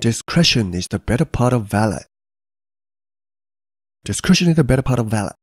Discretion is the better part of valor. Discretion is the better part of valor.